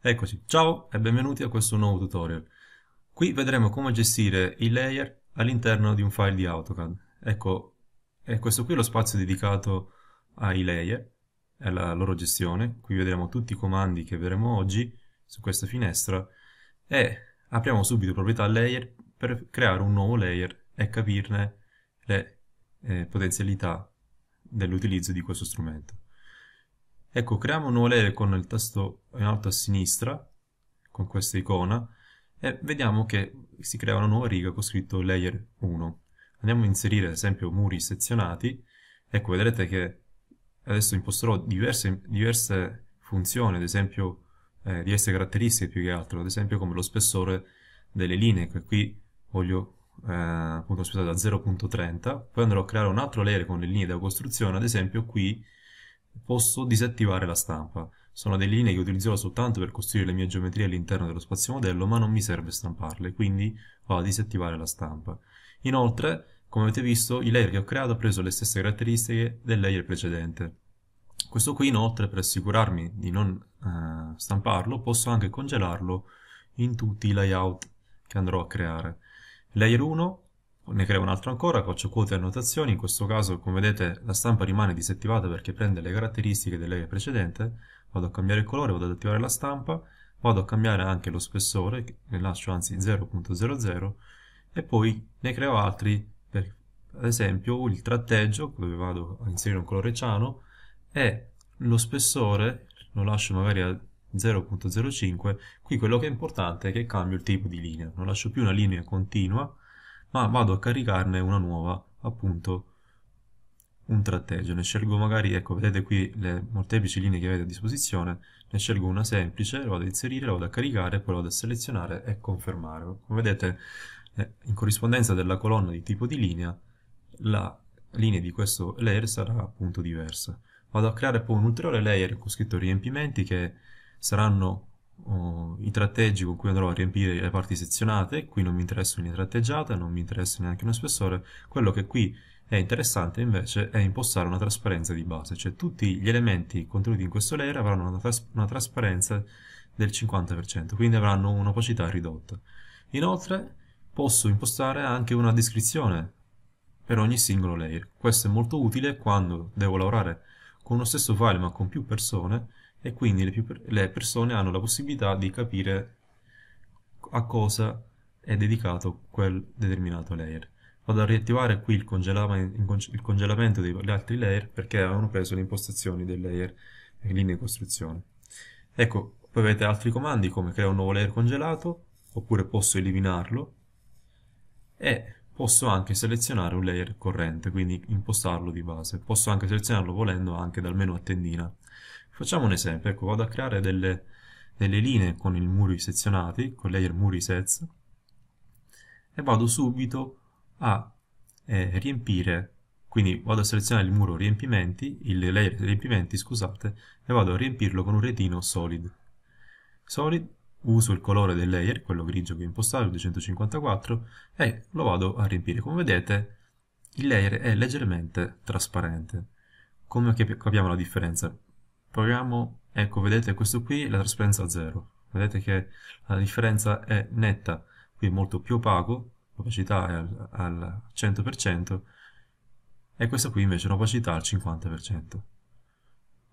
Eccoci, ciao e benvenuti a questo nuovo tutorial. Qui vedremo come gestire i layer all'interno di un file di AutoCAD. Ecco, è questo qui è lo spazio dedicato ai layer e alla loro gestione. Qui vedremo tutti i comandi che vedremo oggi su questa finestra e apriamo subito proprietà layer per creare un nuovo layer e capirne le eh, potenzialità dell'utilizzo di questo strumento. Ecco, creiamo un nuovo layer con il tasto in alto a sinistra, con questa icona, e vediamo che si crea una nuova riga con scritto layer 1. Andiamo a inserire ad esempio muri sezionati, ecco vedrete che adesso imposterò diverse, diverse funzioni, ad esempio eh, diverse caratteristiche più che altro, ad esempio come lo spessore delle linee, che qui voglio eh, appunto spessare da 0.30, poi andrò a creare un altro layer con le linee da costruzione, ad esempio qui posso disattivare la stampa. Sono delle linee che utilizzerò soltanto per costruire le mie geometrie all'interno dello spazio modello, ma non mi serve stamparle, quindi vado a disattivare la stampa. Inoltre, come avete visto, il layer che ho creato ha preso le stesse caratteristiche del layer precedente. Questo qui inoltre, per assicurarmi di non eh, stamparlo, posso anche congelarlo in tutti i layout che andrò a creare. Layer 1 ne creo un altro ancora, faccio quote e annotazioni, in questo caso come vedete la stampa rimane disattivata perché prende le caratteristiche dell'area precedente, vado a cambiare il colore, vado ad attivare la stampa, vado a cambiare anche lo spessore, ne lascio anzi 0.00 e poi ne creo altri, per, ad esempio il tratteggio, dove vado a inserire un colore ciano, e lo spessore lo lascio magari a 0.05, qui quello che è importante è che cambio il tipo di linea, non lascio più una linea continua, ma vado a caricarne una nuova, appunto un tratteggio. Ne scelgo magari, ecco, vedete qui le molteplici linee che avete a disposizione, ne scelgo una semplice, la vado a inserire, la vado a caricare, poi la vado a selezionare e confermare. Come vedete, eh, in corrispondenza della colonna di tipo di linea, la linea di questo layer sarà appunto diversa. Vado a creare poi un ulteriore layer con scritto riempimenti che saranno oh, i tratteggi con cui andrò a riempire le parti sezionate, qui non mi interessa una tratteggiata, non mi interessa neanche uno spessore, quello che qui è interessante invece è impostare una trasparenza di base, cioè tutti gli elementi contenuti in questo layer avranno una, tras una trasparenza del 50%, quindi avranno un'opacità ridotta. Inoltre posso impostare anche una descrizione per ogni singolo layer. Questo è molto utile quando devo lavorare con lo stesso file ma con più persone e quindi le, per le persone hanno la possibilità di capire a cosa è dedicato quel determinato layer. Vado a riattivare qui il, congelamento, il congelamento degli altri layer perché avevano preso le impostazioni del layer in linea di costruzione. Ecco, poi avete altri comandi come crea un nuovo layer congelato, oppure posso eliminarlo, e posso anche selezionare un layer corrente, quindi impostarlo di base. Posso anche selezionarlo volendo anche dal menu a tendina. Facciamo un esempio, ecco, vado a creare delle, delle linee con i muri sezionati, con layer muri sets, e vado subito a eh, riempire, quindi vado a selezionare il muro riempimenti, il layer riempimenti, scusate, e vado a riempirlo con un retino solid. Solid, uso il colore del layer, quello grigio che ho impostato, 254, e lo vado a riempire. Come vedete, il layer è leggermente trasparente. Come capiamo la differenza? proviamo, ecco vedete questo qui, la trasparenza 0, vedete che la differenza è netta, qui è molto più opaco, l'opacità è al, al 100% e questa qui invece è un'opacità al 50%.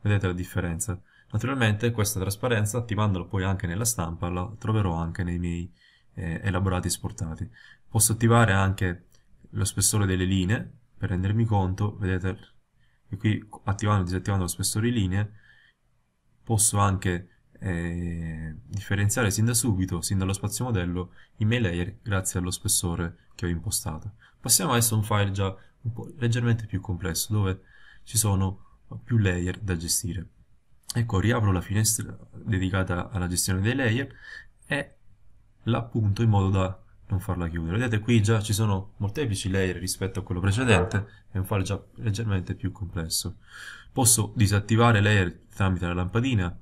Vedete la differenza? Naturalmente questa trasparenza, attivandola poi anche nella stampa, la troverò anche nei miei eh, elaborati esportati. Posso attivare anche lo spessore delle linee per rendermi conto, vedete, e qui attivando e disattivando lo spessore di linee posso anche eh, differenziare sin da subito, sin dallo spazio modello, i miei layer grazie allo spessore che ho impostato. Passiamo adesso a un file già un po' leggermente più complesso, dove ci sono più layer da gestire. Ecco, riapro la finestra dedicata alla gestione dei layer e l'appunto in modo da non farla chiudere. Vedete qui già ci sono molteplici layer rispetto a quello precedente, ah. è un file già leggermente più complesso. Posso disattivare layer tramite la lampadina,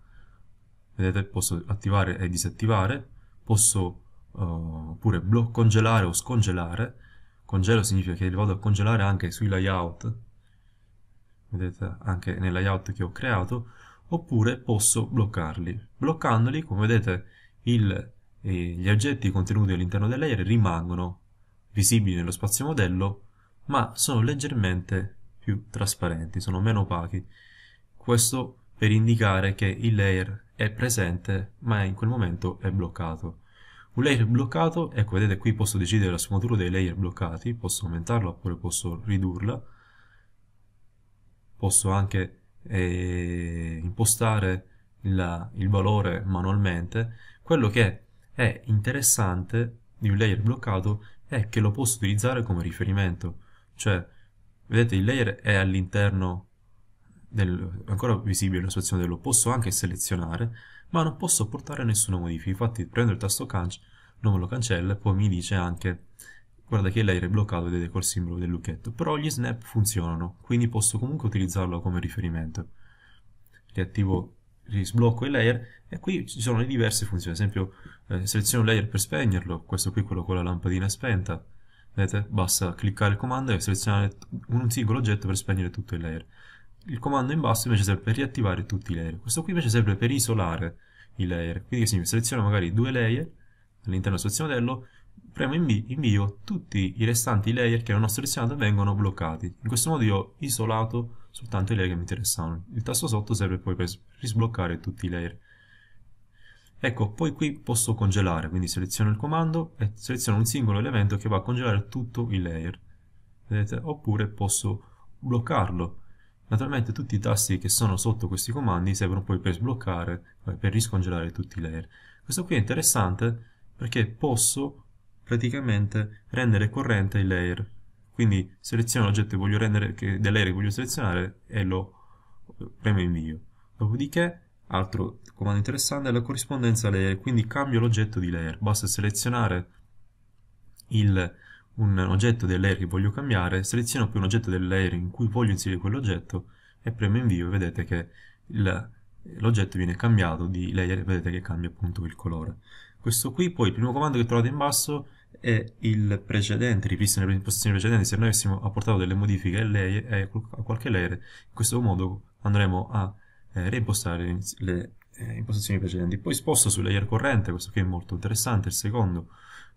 vedete posso attivare e disattivare, posso uh, eh, pure congelare o scongelare, congelo significa che li vado a congelare anche sui layout, vedete anche nel layout che ho creato, oppure posso bloccarli. Bloccandoli, come vedete, il gli oggetti contenuti all'interno del layer rimangono visibili nello spazio modello, ma sono leggermente più trasparenti, sono meno opachi. Questo per indicare che il layer è presente, ma in quel momento è bloccato. Un layer bloccato, ecco vedete qui posso decidere la sfumatura dei layer bloccati, posso aumentarla oppure posso ridurla, posso anche eh, impostare la, il valore manualmente, quello che è interessante di un layer bloccato è che lo posso utilizzare come riferimento. Cioè, vedete, il layer è all'interno del, ancora visibile la situazione lo posso anche selezionare, ma non posso portare nessuna modifica. Infatti prendo il tasto Canc, non me lo cancella, e poi mi dice anche guarda che il layer è bloccato, vedete col simbolo del lucchetto. Però gli snap funzionano, quindi posso comunque utilizzarlo come riferimento. Riattivo risblocco il layer e qui ci sono le diverse funzioni, ad esempio eh, seleziono il layer per spegnerlo, questo qui è quello con la lampadina spenta, vedete? Basta cliccare il comando e selezionare un singolo oggetto per spegnere tutto il layer. Il comando in basso invece serve per riattivare tutti i layer, questo qui invece serve per isolare i layer, quindi che significa seleziono magari due layer all'interno del suo modello premo invio, tutti i restanti layer che non ho selezionato vengono bloccati. In questo modo io ho isolato soltanto i layer che mi interessavano. Il tasto sotto serve poi per risbloccare tutti i layer. Ecco, poi qui posso congelare, quindi seleziono il comando e seleziono un singolo elemento che va a congelare tutto il layer. Vedete? Oppure posso bloccarlo. Naturalmente tutti i tasti che sono sotto questi comandi servono poi per sbloccare, per riscongelare tutti i layer. Questo qui è interessante perché posso praticamente rendere corrente il layer. Quindi seleziono l'oggetto che voglio rendere, che, del layer che voglio selezionare e lo eh, premo invio. Dopodiché, altro comando interessante è la corrispondenza layer, quindi cambio l'oggetto di layer. Basta selezionare il, un oggetto del layer che voglio cambiare, seleziono più un oggetto del layer in cui voglio inserire quell'oggetto e premo invio e vedete che l'oggetto viene cambiato di layer vedete che cambia appunto il colore questo qui poi il primo comando che trovate in basso è il precedente, ripristina le impostazioni precedenti, se noi avessimo apportato delle modifiche eh, a, qualche layer, in questo modo andremo a eh, reimpostare le eh, impostazioni precedenti. Poi sposto sul layer corrente, questo qui è molto interessante, il secondo,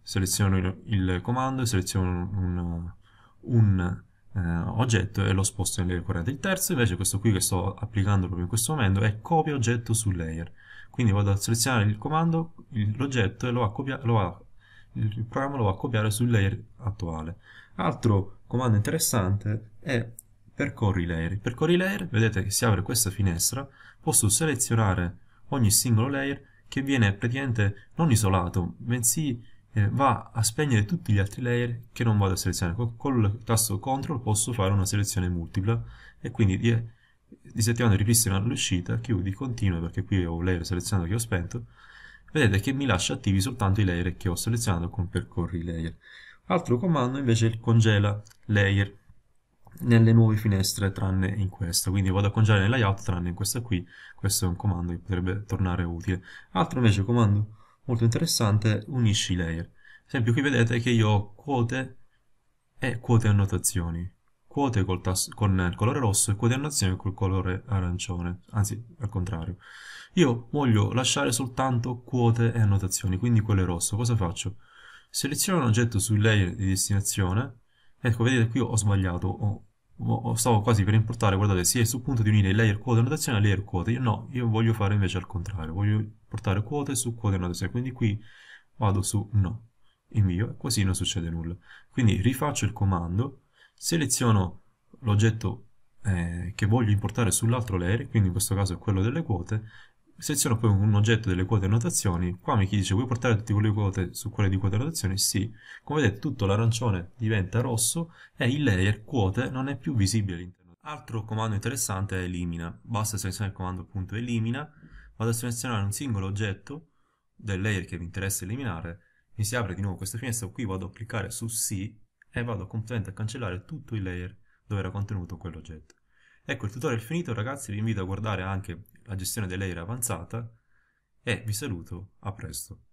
seleziono il, il comando, seleziono un, un eh, oggetto e lo sposto nelle corrente. Il terzo invece, questo qui che sto applicando proprio in questo momento, è copia oggetto su layer. Quindi vado a selezionare il comando, l'oggetto e lo va, lo va, il programma lo va a copiare sul layer attuale. Altro comando interessante è percorri layer. Percorri layer, vedete che si apre questa finestra, posso selezionare ogni singolo layer che viene praticamente non isolato, bensì eh, va a spegnere tutti gli altri layer che non vado a selezionare. Con, con il tasto CTRL posso fare una selezione multipla e quindi di, disattivando ripristina l'uscita, chiudi, continua perché qui ho un layer selezionato che ho spento, vedete che mi lascia attivi soltanto i layer che ho selezionato con percorri layer. Altro comando invece è il congela layer nelle nuove finestre tranne in questa, quindi vado a congelare il layout tranne in questa qui, questo è un comando che potrebbe tornare utile. Altro invece comando molto interessante unisci i layer. Ad esempio qui vedete che io ho quote e quote annotazioni. Quote col con il colore rosso e quote annotazioni col colore arancione, anzi al contrario. Io voglio lasciare soltanto quote e annotazioni, quindi quelle rosso. Cosa faccio? Seleziono un oggetto sul layer di destinazione. Ecco, vedete qui ho sbagliato, ho stavo quasi per importare, guardate, si è sul punto di unire layer quote annotazione al layer quote. Io no, io voglio fare invece al contrario, voglio portare quote su quote annotazione, quindi qui vado su no, invio e così non succede nulla. Quindi rifaccio il comando, seleziono l'oggetto eh, che voglio importare sull'altro layer, quindi in questo caso è quello delle quote, Seleziono poi un oggetto delle quote annotazioni, qua mi dice vuoi portare tutte quelle quote su quelle di quote annotazioni? Sì. Come vedete tutto l'arancione diventa rosso e il layer quote non è più visibile all'interno. Altro comando interessante è elimina. Basta selezionare il comando appunto elimina, vado a selezionare un singolo oggetto del layer che mi interessa eliminare, mi si apre di nuovo questa finestra, qui vado a cliccare su sì e vado completamente a cancellare tutto il layer dove era contenuto quell'oggetto. Ecco il tutorial è finito ragazzi, vi invito a guardare anche la gestione dell'aereo avanzata e vi saluto, a presto.